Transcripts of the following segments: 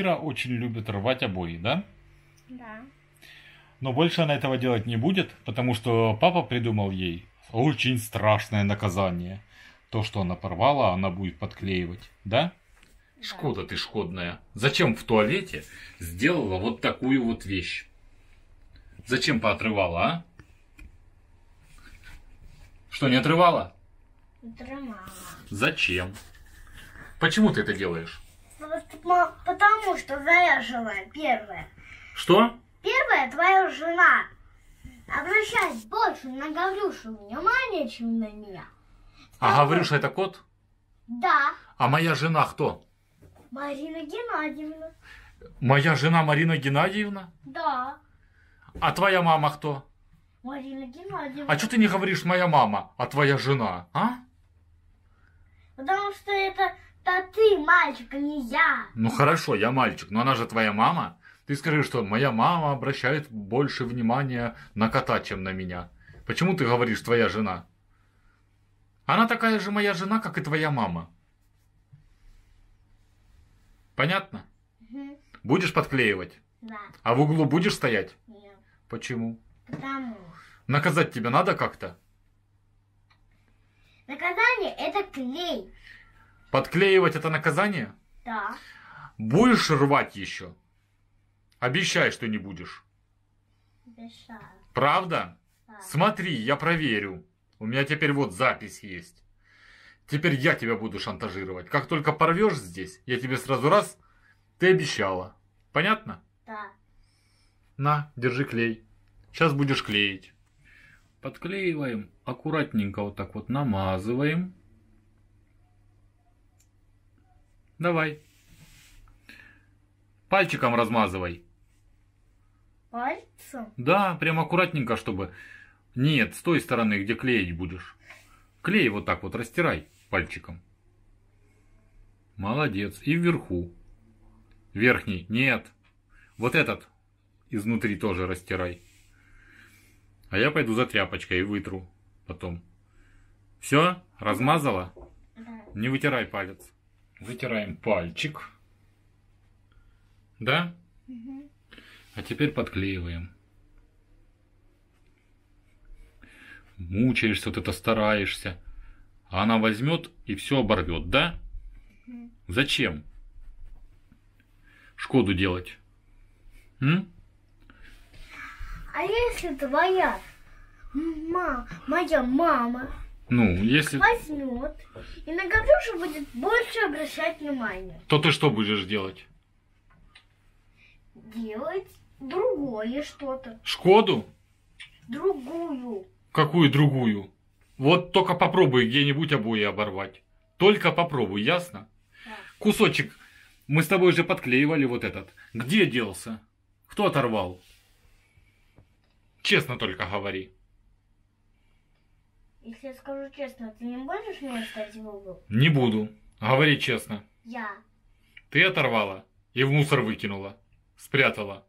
Кира очень любит рвать обои, да? Да. Но больше она этого делать не будет, потому что папа придумал ей очень страшное наказание. То, что она порвала, она будет подклеивать, да? да. Шкода ты шкодная. Зачем в туалете сделала вот такую вот вещь? Зачем поотрывала, а? Что, не отрывала? Отрывала. Зачем? Почему ты это делаешь? Ну, типа, потому что твоя жена первая. Что? Первая твоя жена. Обращает больше на Гаврюшу внимания, чем на меня. А Гаврюша это кот? Да. А моя жена кто? Марина Геннадьевна. Моя жена Марина Геннадьевна? Да. А твоя мама кто? Марина Геннадьевна. А что ты не говоришь моя мама, а твоя жена, а? Потому что это да ты мальчик, а не я. Ну хорошо, я мальчик, но она же твоя мама. Ты скажи, что моя мама обращает больше внимания на кота, чем на меня. Почему ты говоришь твоя жена? Она такая же моя жена, как и твоя мама. Понятно? Угу. Будешь подклеивать? Да. А в углу будешь стоять? Нет. Почему? Потому. Наказать тебя надо как-то? Наказание это клей. Подклеивать это наказание? Да. Будешь рвать еще? Обещай, что не будешь. Обещаю. Правда? Да. Смотри, я проверю. У меня теперь вот запись есть. Теперь я тебя буду шантажировать. Как только порвешь здесь, я тебе сразу раз, ты обещала. Понятно? Да. На, держи клей. Сейчас будешь клеить. Подклеиваем аккуратненько вот так вот намазываем. Давай. Пальчиком размазывай. Пальцем? Да, прям аккуратненько, чтобы... Нет, с той стороны, где клеить будешь. Клей вот так вот растирай пальчиком. Молодец. И вверху. Верхний. Нет. Вот этот изнутри тоже растирай. А я пойду за тряпочкой и вытру потом. Все? Размазала? Да. Не вытирай палец. Вытираем пальчик. Да? Угу. А теперь подклеиваем. Мучаешься, вот это стараешься. А она возьмет и все оборвет, да? Угу. Зачем? Шкоду делать. М? А если твоя мама, моя мама ну, если... Возьмет. И на Гаврюшу будет больше обращать внимание. То ты что будешь делать? Делать другое что-то. Шкоду? Другую. Какую другую? Вот только попробуй где-нибудь обои оборвать. Только попробуй, ясно? Да. Кусочек, мы с тобой же подклеивали вот этот. Где делся? Кто оторвал? Честно только говори. Если я скажу честно, ты не будешь меня считать в угол? Не буду. Говори честно. Я. Ты оторвала и в мусор выкинула. Спрятала.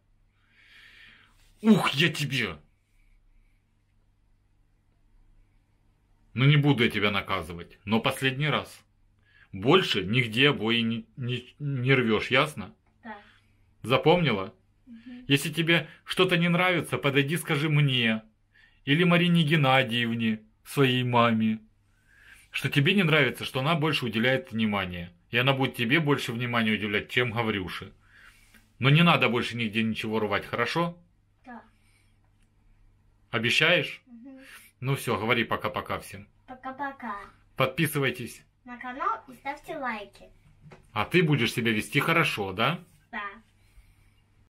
Ух, я тебе! Ну не буду я тебя наказывать, но последний раз. Больше нигде обои не, не, не рвешь, ясно? Да. Запомнила? Угу. Если тебе что-то не нравится, подойди скажи мне. Или Марине Геннадьевне своей маме, что тебе не нравится, что она больше уделяет внимания, и она будет тебе больше внимания уделять, чем Гаврюше. Но не надо больше нигде ничего рвать, хорошо? Да. Обещаешь? Угу. Ну все, говори пока-пока всем. Пока-пока. Подписывайтесь. На канал и ставьте лайки. А ты будешь себя вести хорошо, да?